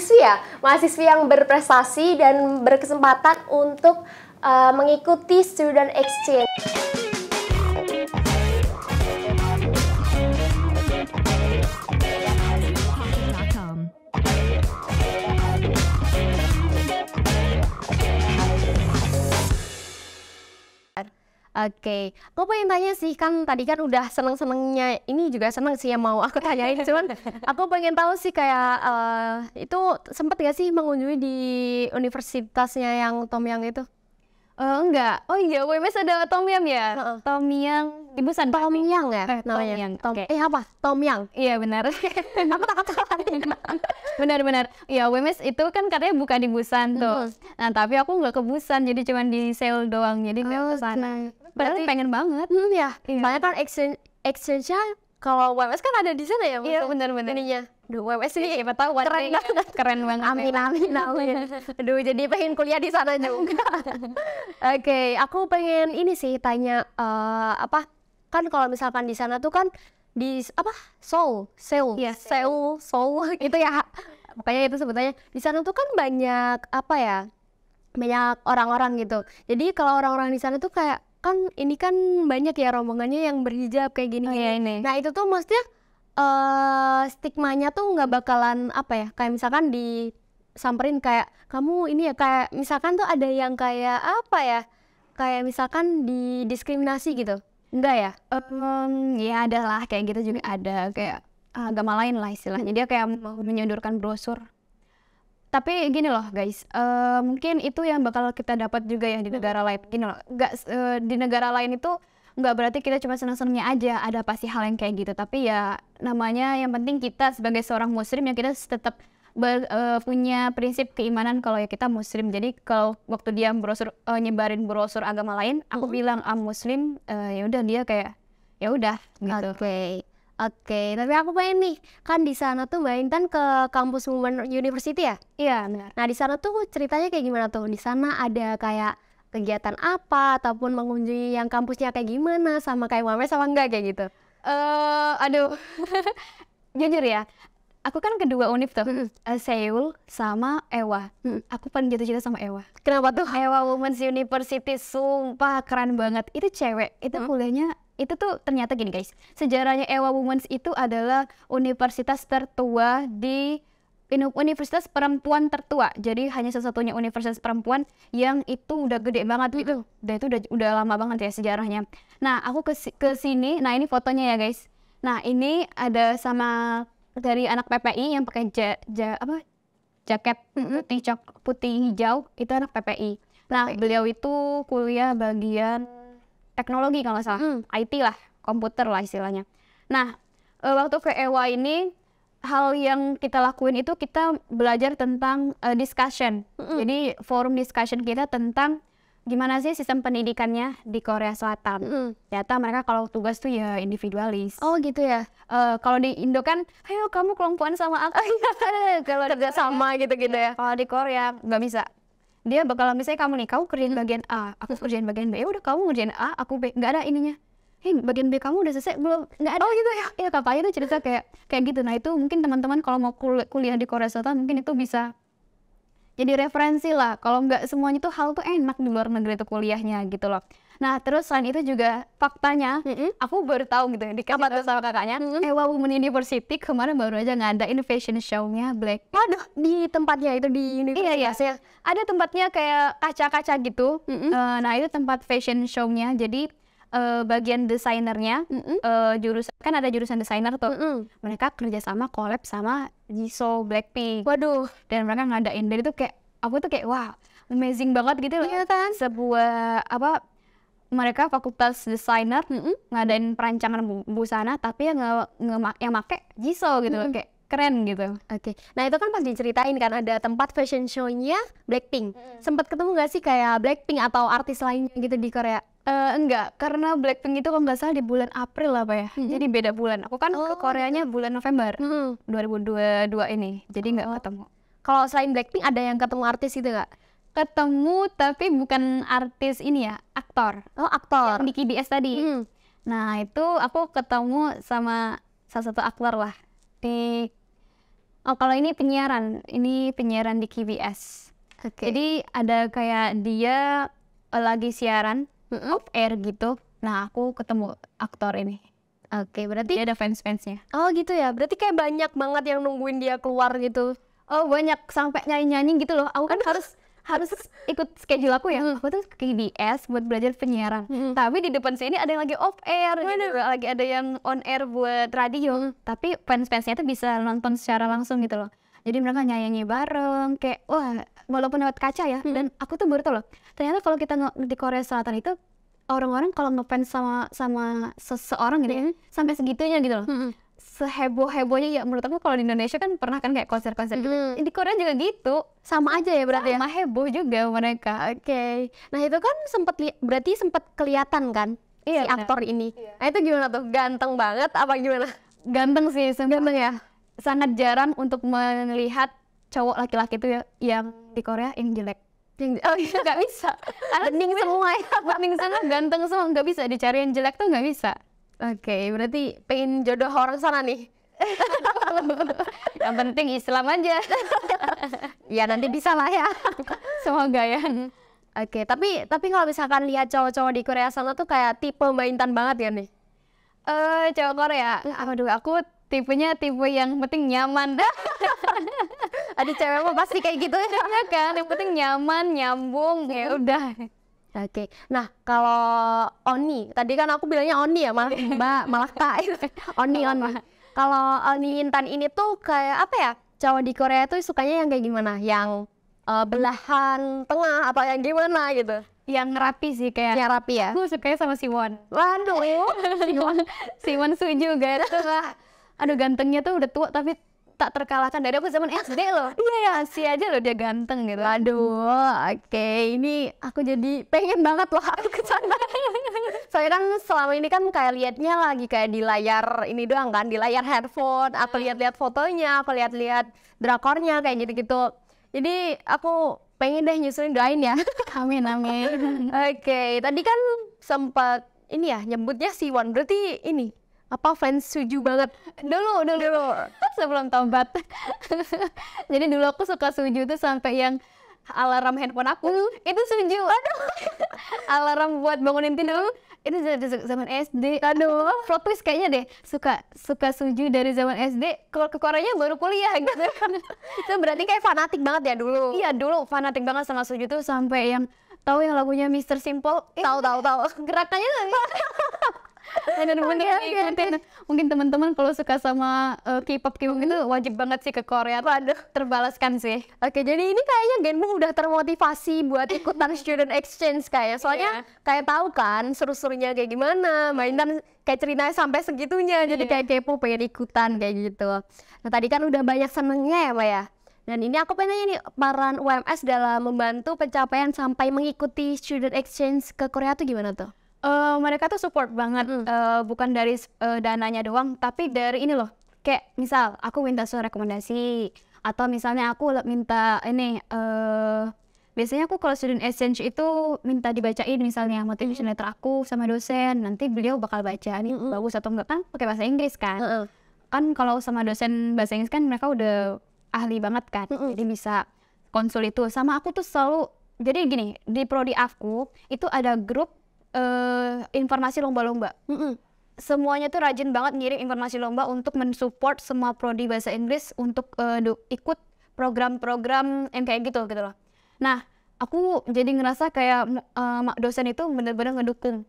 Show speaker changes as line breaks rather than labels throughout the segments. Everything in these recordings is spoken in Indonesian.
mahasiswi ya, mahasiswi yang berprestasi dan berkesempatan untuk uh, mengikuti student exchange. Oke, aku pengen tanya sih kan tadi kan udah seneng-senengnya ini juga seneng sih yang mau aku tanyain cuman aku pengen tahu sih kayak uh, itu sempet gak sih mengunjungi di universitasnya yang Tom Yang itu? Uh, eh, enggak. Oh iya, WMS ada Tom Yang ya? Uh Tom Yang di Busan. Tom Yang ya? Eh, Tom Yang. Tom. Okay. Eh apa? Tom Yang. Iya benar. Aku takut salah. Benar-benar. Ya WMS itu kan katanya buka di Busan tuh. Mm -hmm. Nah tapi aku nggak ke Busan, jadi cuma di Seoul doang. Jadi nggak oh, ke sana. Padahal Berarti, pengen banget. Hmm, ya. Iya. Soalnya kan exchange nya kalau WMS kan ada di sana ya iya, benar-benar ininya Duh, WMS ini iya, siapa tahu keren banget. keren banget. Amin, amin, amin. Duh, jadi pengen kuliah di sana juga. Oke, okay, aku pengen ini sih tanya uh, apa? Kan kalau misalkan di sana tuh kan di apa? Seoul, Seoul, yeah, Seoul, Seoul itu ya. Makanya itu sebetulnya. Di sana tuh kan banyak apa ya? Banyak orang-orang gitu. Jadi kalau orang-orang di sana tuh kayak kan ini kan banyak ya rombongannya yang berhijab kayak gini. Oh, iya, ini. Nah itu tuh maksudnya uh, stigmanya tuh nggak bakalan apa ya kayak misalkan di samperin kayak kamu ini ya kayak misalkan tuh ada yang kayak apa ya kayak misalkan didiskriminasi gitu enggak ya um, ya ada lah kayak gitu juga ada kayak eh, agama lain lah istilahnya dia kayak menyodorkan brosur tapi gini loh guys, uh, mungkin itu yang bakal kita dapat juga ya di negara lain. Gini loh, gak, uh, eh, di negara lain itu nggak berarti kita cuma seneng-senengnya aja, ada pasti hal yang kayak gitu. Tapi ya namanya yang penting kita sebagai seorang muslim ya kita tetap ber uh, eh, punya prinsip keimanan kalau ya kita muslim. Jadi kalau waktu dia brosur uh, nyebarin brosur agama lain, aku bilang, am muslim," uh, ya udah dia kayak, ya udah gitu. Oke. Oke, tapi aku pengen nih, kan di sana tuh Mbak Intan ke kampus Women University ya? Iya, benar. Nah, di sana tuh ceritanya kayak gimana tuh? Di sana ada kayak kegiatan apa ataupun mengunjungi yang kampusnya kayak gimana sama kayak Wamer sama enggak kayak gitu? Eh, uh, aduh. Jujur ya, aku kan kedua univ tuh. Eh, Seoul sama Ewa. Aku paling jatuh cinta sama Ewa. Kenapa tuh? Ewa Women's University sumpah keren banget. Itu cewek, itu kuliahnya itu tuh ternyata gini guys, sejarahnya Ewa Women's itu adalah universitas tertua di universitas perempuan tertua. Jadi hanya satu universitas perempuan yang itu udah gede banget gitu. Dan itu udah udah lama banget ya sejarahnya. Nah, aku ke ke sini. Nah, ini fotonya ya, guys. Nah, ini ada sama dari anak PPI yang pakai ja, ja, apa? jaket putih cok, putih hijau itu anak PPI. Nah, beliau itu kuliah bagian teknologi kalau salah, hmm. IT lah, komputer lah istilahnya. Nah, uh, waktu ke EWA ini hal yang kita lakuin itu kita belajar tentang uh, discussion. hmm Jadi forum discussion kita tentang gimana sih sistem pendidikannya di Korea Selatan. Ya, hmm Ternyata mereka kalau tugas tuh ya individualis. Oh gitu ya. Uh, kalau di Indo kan, ayo kamu kelompokan sama aku. kalau kerja sama gitu-gitu ya. Iya, kalau di Korea nggak bisa dia bakal misalnya kamu nih kamu kerjain hmm. bagian A aku hmm. kerjain bagian B ya udah kamu kerjain A aku B nggak ada ininya hei bagian B kamu udah selesai belum nggak ada oh gitu ya ya kapalnya tuh cerita kayak kayak gitu nah itu mungkin teman-teman kalau mau kuliah di Korea Selatan mungkin itu bisa jadi referensi lah kalau nggak semuanya tuh hal tuh enak di luar negeri itu kuliahnya gitu loh Nah, terus selain itu juga faktanya, mm-hmm. aku baru tahu gitu ya, di kamar tuh sama kakaknya. Mm-hmm. Ewa Women University kemarin baru aja ngadain fashion show-nya Black. Waduh, di tempatnya itu di universitas. Iya, iya. Ada tempatnya kayak kaca-kaca gitu. Mm-hmm. Uh, nah, itu tempat fashion shownya. Jadi uh, bagian desainernya mm-hmm. uh, eh, jurusan kan ada jurusan desainer tuh. Mm-hmm. Mereka kerjasama collab sama Jisoo, Blackpink. Waduh, dan mereka ngadain dan itu kayak aku tuh kayak wow, amazing banget gitu loh. Iya kan? Sebuah apa mereka fakultas desainer mm -hmm. ngadain perancangan busana tapi yang nge, yang make Jisoo gitu mm -hmm. kayak keren gitu. Oke. Okay. Nah, itu kan pas diceritain kan ada tempat fashion show-nya Blackpink. Mm -hmm. Sempet ketemu gak sih kayak Blackpink atau artis lainnya gitu di Korea? Uh, enggak, karena Blackpink itu kalau nggak salah di bulan April apa ya, hmm. jadi beda bulan. Aku kan ke oh, Koreanya gitu. bulan November, hmm. 2022 ini, jadi nggak Oh. ketemu. Kalau selain Blackpink ada yang ketemu artis itu nggak? Ketemu, tapi bukan artis ini ya, aktor. Oh, aktor. Yang di KBS tadi. Hmm. Nah, itu aku ketemu sama salah satu aktor lah, di oh kalau ini penyiaran, ini penyiaran di KBS. Okay. Jadi ada kayak dia, lagi siaran -hmm. off air gitu. Nah, aku ketemu aktor ini. Oke, berarti Dia ada fans-fansnya. Oh, gitu ya. Berarti kayak banyak banget yang nungguin dia keluar gitu. Oh, banyak sampai nyanyi-nyanyi gitu loh. Aku kan harus harus ikut schedule aku ya. Aku tuh ke IDS buat belajar penyiaran. Hmm. Tapi di depan sini ada yang lagi off air, gitu. lagi ada yang on air buat radio. Hmm. Tapi fans-fansnya tuh bisa nonton secara langsung gitu loh. Jadi mereka nyanyi-nyanyi bareng kayak wah walaupun lewat kaca ya hmm. dan aku tuh baru tau loh ternyata kalau kita di Korea Selatan itu orang-orang kalau ngefans sama sama seseorang gitu ya, hmm. sampai segitunya gitu loh hmm. seheboh hebohnya ya menurut aku kalau di Indonesia kan pernah kan kayak konser-konser gitu hmm. di Korea juga gitu sama aja ya berarti ya? sama ya? heboh juga mereka oke okay. nah itu kan sempat berarti sempat kelihatan kan iya, si aktor ini iya. nah itu gimana tuh ganteng banget apa gimana ganteng sih sempat. ganteng ya sangat jarang untuk melihat cowok laki-laki itu ya, yang di Korea yang jelek yang oh iya nggak bisa ya. bening semua ya bening sana ganteng semua nggak bisa dicari yang jelek tuh nggak bisa oke okay, berarti pengen jodoh orang sana nih yang penting Islam aja ya nanti bisa lah ya semoga ya oke okay, tapi tapi kalau misalkan lihat cowok-cowok di Korea sana tuh kayak tipe mainan banget ya nih eh uh, cowok Korea aduh aku tipenya tipe yang penting nyaman dah. Ada cewek mah pasti kayak gitu ya kan, yang penting nyaman, nyambung, ya hmm. udah. Oke, okay. nah kalau Oni, tadi kan aku bilangnya Oni ya, malah Mbak, malah Kak, gitu kan. Oni Oni. Kalau Oni Intan ini tuh kayak apa ya? Cowok di Korea tuh sukanya yang kayak gimana? Yang uh, belahan tengah atau yang gimana gitu? yang rapi sih kayak yang rapi ya aku sukanya sama Siwon waduh Siwon Siwon Suju guys gitu aduh gantengnya tuh udah tua tapi tak terkalahkan dari aku zaman SD loh. Iya ya, si aja loh dia ganteng gitu. Aduh, oke. Okay. Ini aku jadi pengen banget loh aku kesana. Soalnya kan selama ini kan kayak liatnya lagi kayak di layar ini doang kan, di layar handphone, aku hmm. lihat-lihat fotonya, aku lihat-lihat drakornya kayak gitu-gitu. Jadi aku pengen deh nyusulin doain ya. amin amin. oke, okay. tadi kan sempat ini ya nyebutnya si Wan berarti ini apa fans suju banget dulu dulu, dulu. sebelum tobat jadi dulu aku suka suju tuh sampai yang alarm handphone aku hmm? itu suju aduh alarm buat bangunin tidur hmm? itu dari zaman SD aduh plot twist kayaknya deh suka suka suju dari zaman SD ke ke Koreanya baru kuliah gitu itu berarti kayak fanatik banget ya dulu iya dulu fanatik banget sama suju tuh sampai yang tahu yang lagunya Mister Simple eh, tahu tahu tahu gerakannya tuh tenar bener okay, okay. mungkin teman-teman kalau suka sama uh, K-pop K-pop itu hmm. wajib banget sih ke Korea Waduh. terbalaskan sih oke okay, jadi ini kayaknya Genmu udah termotivasi buat ikutan student exchange kayak ya. soalnya yeah. kayak tahu kan seru-serunya kayak gimana mainan kayak ceritanya sampai segitunya jadi iya. kayak kayak kepo pengen ikutan kayak gitu nah tadi kan udah banyak senengnya ya Maya dan ini aku pengen nih peran UMS dalam membantu pencapaian sampai mengikuti student exchange ke Korea tuh gimana tuh uh, mereka tuh support banget mm. uh, bukan dari uh, dananya doang tapi dari ini loh kayak misal aku minta surat rekomendasi atau misalnya aku minta ini uh, biasanya aku kalau student exchange itu minta dibacain misalnya hmm. motivation letter aku sama dosen nanti beliau bakal baca nih mm -hmm. bagus atau enggak kan pakai bahasa Inggris kan mm -hmm. kan kalau sama dosen bahasa Inggris kan mereka udah ahli banget kan mm -hmm. jadi bisa konsul itu sama aku tuh selalu jadi gini di prodi aku itu ada grup uh, informasi lomba-lomba. Mm Semuanya tuh rajin banget ngirim informasi lomba untuk mensupport semua prodi bahasa Inggris untuk uh, ikut program-program kayak gitu gitu loh. Nah, aku jadi ngerasa kayak uh, dosen itu bener-bener ngedukung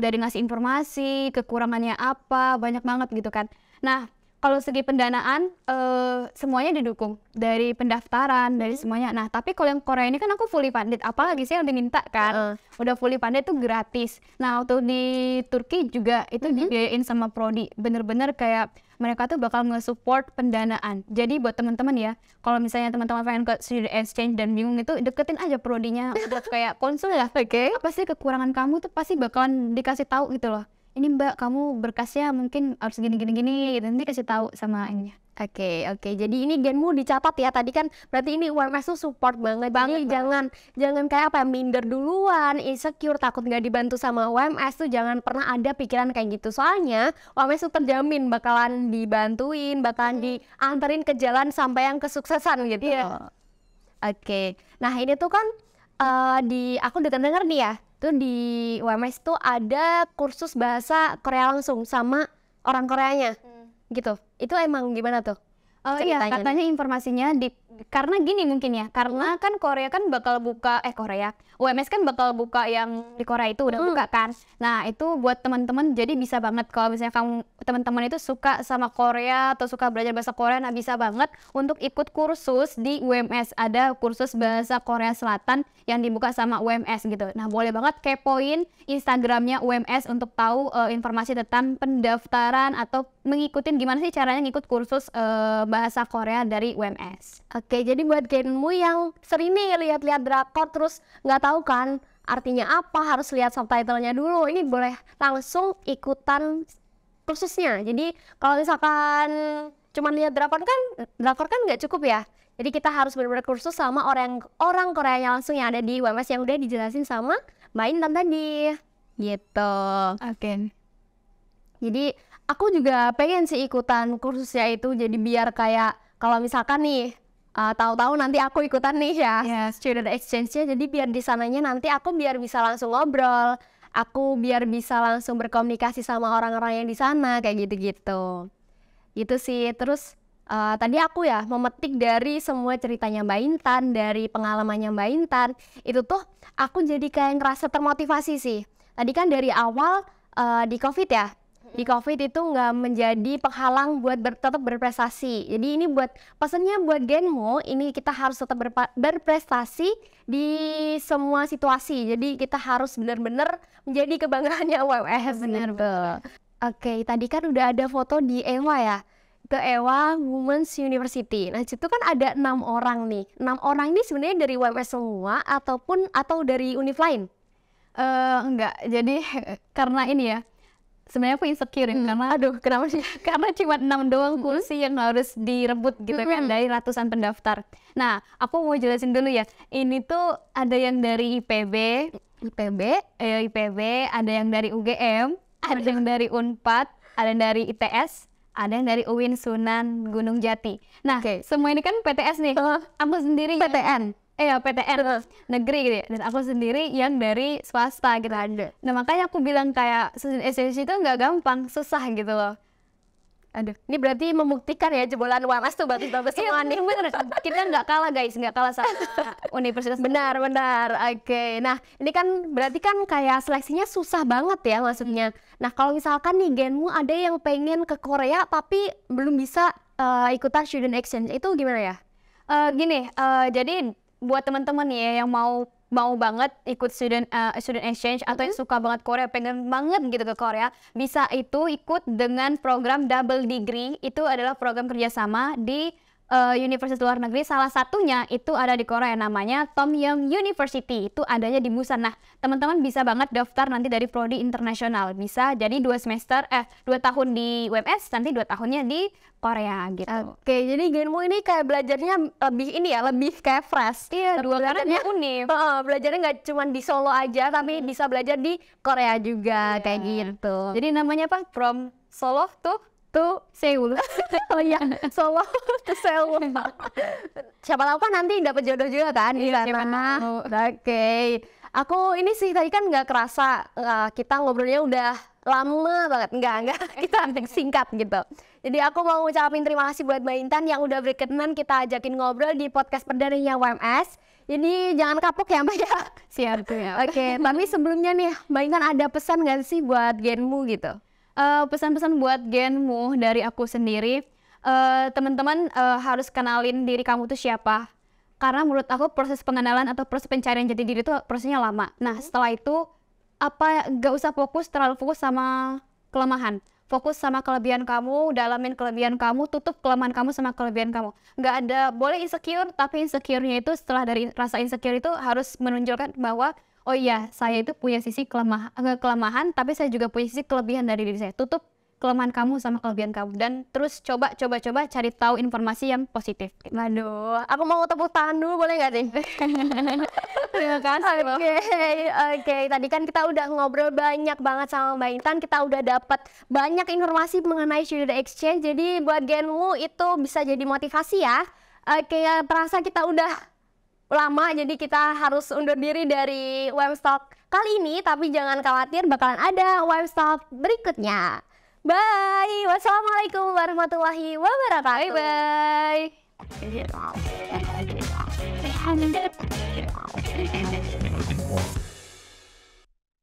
dari ngasih informasi, kekurangannya apa, banyak banget gitu kan. Nah, kalau segi pendanaan uh, semuanya didukung dari pendaftaran dari mm-hmm. semuanya nah tapi kalau yang Korea ini kan aku fully funded apalagi sih yang diminta kan uh. udah fully funded tuh gratis nah waktu di Turki juga itu uh mm-hmm. -huh. dibiayain sama prodi bener-bener kayak mereka tuh bakal nge-support pendanaan jadi buat teman-teman ya kalau misalnya teman-teman pengen ke student exchange dan bingung itu deketin aja prodinya udah kayak konsul ya oke okay. apa sih kekurangan kamu tuh pasti bakalan dikasih tahu gitu loh ini Mbak kamu berkasnya mungkin harus gini gini gini gitu nanti kasih tahu sama ininya. Oke okay, oke okay. jadi ini genmu dicatat ya tadi kan berarti ini UMS tuh support banget banget jangan banget. jangan kayak apa ya, minder duluan insecure takut nggak dibantu sama UMS tuh jangan pernah ada pikiran kayak gitu soalnya UMS tuh terjamin bakalan dibantuin bakalan hmm. dianterin ke jalan sampai yang kesuksesan gitu. Yeah. Oke okay. nah ini tuh kan uh, di aku udah dengar nih ya tuh di UMS tuh ada kursus bahasa Korea langsung sama orang Koreanya hmm. gitu itu emang gimana tuh Oh iya, katanya informasinya di karena gini mungkin ya karena hmm. kan Korea kan bakal buka eh Korea UMS kan bakal buka yang di Korea itu udah hmm. buka kan nah itu buat teman-teman jadi bisa banget kalau misalnya kamu teman-teman itu suka sama Korea atau suka belajar bahasa Korea nah bisa banget untuk ikut kursus di UMS ada kursus bahasa Korea Selatan yang dibuka sama UMS gitu nah boleh banget kepoin Instagramnya UMS untuk tahu uh, informasi tentang pendaftaran atau mengikutin gimana sih caranya ngikut kursus uh, bahasa Korea dari UMS. Oke, jadi buat kamu yang sering nih lihat-lihat drakor terus nggak tahu kan artinya apa, harus lihat subtitlenya dulu. Ini boleh langsung ikutan kursusnya. Jadi kalau misalkan cuma lihat drakor kan drakor kan nggak cukup ya. Jadi kita harus benar-benar kursus sama orang orang yang langsung yang ada di UMS yang udah dijelasin sama main Intan tadi. Gitu. Oke. Okay. Jadi aku juga pengen sih ikutan kursusnya itu jadi biar kayak kalau misalkan nih uh, tahu-tahu nanti aku ikutan nih ya yes. student exchange-nya jadi biar di sananya nanti aku biar bisa langsung ngobrol aku biar bisa langsung berkomunikasi sama orang-orang yang di sana kayak gitu-gitu gitu sih terus uh, tadi aku ya memetik dari semua ceritanya Mbak Intan, dari pengalamannya Mbak Intan, itu tuh aku jadi kayak ngerasa termotivasi sih. Tadi kan dari awal uh, di COVID ya, di COVID itu nggak menjadi penghalang buat ber, tetap berprestasi. Jadi ini buat pesannya buat Genmo, ini kita harus tetap berpa, berprestasi di semua situasi. Jadi kita harus benar-benar menjadi kebanggaannya WWF. Benar, Oke, gitu. Oke, tadi kan udah ada foto di EWA ya ke Ewa Women's University. Nah, itu kan ada enam orang nih. Enam orang ini sebenarnya dari WWF semua ataupun atau dari univ lain? Uh, enggak. Jadi karena ini ya, sebenarnya aku insecure ya, hmm. karena aduh kenapa sih karena cuma enam doang hmm. kursi hmm. yang harus direbut gitu kan hmm. dari ratusan pendaftar. Nah, aku mau jelasin dulu ya. Ini tuh ada yang dari IPB, IPB, eh, IPB, ada yang dari UGM, ada yang dari Unpad, ada yang dari ITS, ada yang dari UIN Sunan Gunung Jati. Nah, okay. semua ini kan PTS nih. Uh, aku sendiri PTN eh ya PTN Betul. negeri gitu ya. dan aku sendiri yang dari swasta gitu ada nah makanya aku bilang kayak susun SSC itu nggak gampang susah gitu loh Aduh. Ini berarti membuktikan ya jebolan UAS tuh berarti bagus iya, semua nih. Bener. Kita nggak kalah guys, nggak kalah sama universitas. Benar, benar. Oke. Okay. Nah, ini kan berarti kan kayak seleksinya susah banget ya maksudnya. Nah, kalau misalkan nih genmu ada yang pengen ke Korea tapi belum bisa uh, ikutan student exchange, itu gimana ya? Uh, gini, uh, jadi buat teman-teman ya yang mau mau banget ikut student uh, student exchange atau mm -hmm. yang mm-hmm. suka banget Korea, pengen banget gitu ke Korea, bisa itu ikut dengan program double degree. Itu adalah program kerjasama di uh, universitas luar negeri salah satunya itu ada di Korea namanya Tom Young University itu adanya di Busan nah teman-teman bisa banget daftar nanti dari prodi internasional bisa jadi dua semester eh dua tahun di UMS nanti dua tahunnya di Korea gitu. Oke, okay, jadi Genmu ini kayak belajarnya lebih ini ya, lebih kayak fresh. Iya, dua karena unik. Uh, belajarnya nggak cuma di Solo aja, tapi hmm. bisa belajar di Korea juga yeah. kayak iya. gitu. Jadi namanya apa? From Solo tuh to Seoul. oh iya, Solo to Seoul. siapa tahu kan nanti dapat jodoh juga kan di iya, sana. Oke. Okay. Aku ini sih tadi kan nggak kerasa uh, kita ngobrolnya udah lama banget. Enggak, enggak. Kita singkat gitu. Jadi aku mau ucapin terima kasih buat Mbak Intan yang udah berkenan kita ajakin ngobrol di podcast perdananya WMS. Ini jangan kapok ya Mbak ya. Siap ya. Oke, okay, tapi sebelumnya nih Mbak Intan ada pesan nggak sih buat genmu gitu? pesan eh, pesan-pesan buat genmu dari aku sendiri, uh, teman-teman uh, harus kenalin diri kamu tuh siapa. Karena menurut aku proses pengenalan atau proses pencarian jati diri itu prosesnya lama. Nah mhm. setelah itu apa gak usah fokus terlalu fokus sama kelemahan. Fokus sama kelebihan kamu, dalamin kelebihan kamu, tutup kelemahan kamu sama kelebihan kamu. Nggak ada, boleh insecure, tapi insecure-nya itu setelah dari rasa insecure itu harus menunjukkan bahwa oh iya saya itu punya sisi kelemah eh, kelemahan tapi saya juga punya sisi kelebihan dari diri saya tutup kelemahan kamu sama kelebihan kamu dan terus coba coba coba cari tahu informasi yang positif. Waduh, aku mau tepuk tangan dulu boleh nggak sih? Terima kasih. Oke, oke. Okay. Tadi kan kita udah ngobrol banyak banget sama Mbak Intan, kita udah dapat banyak informasi mengenai Student Exchange. Jadi buat genmu itu bisa jadi motivasi ya. Oke, okay, ya, perasa kita udah lama jadi kita harus undur diri dari Webstock kali ini tapi jangan khawatir bakalan ada Webstock berikutnya. Bye. Wassalamualaikum warahmatullahi wabarakatuh. Bye bye.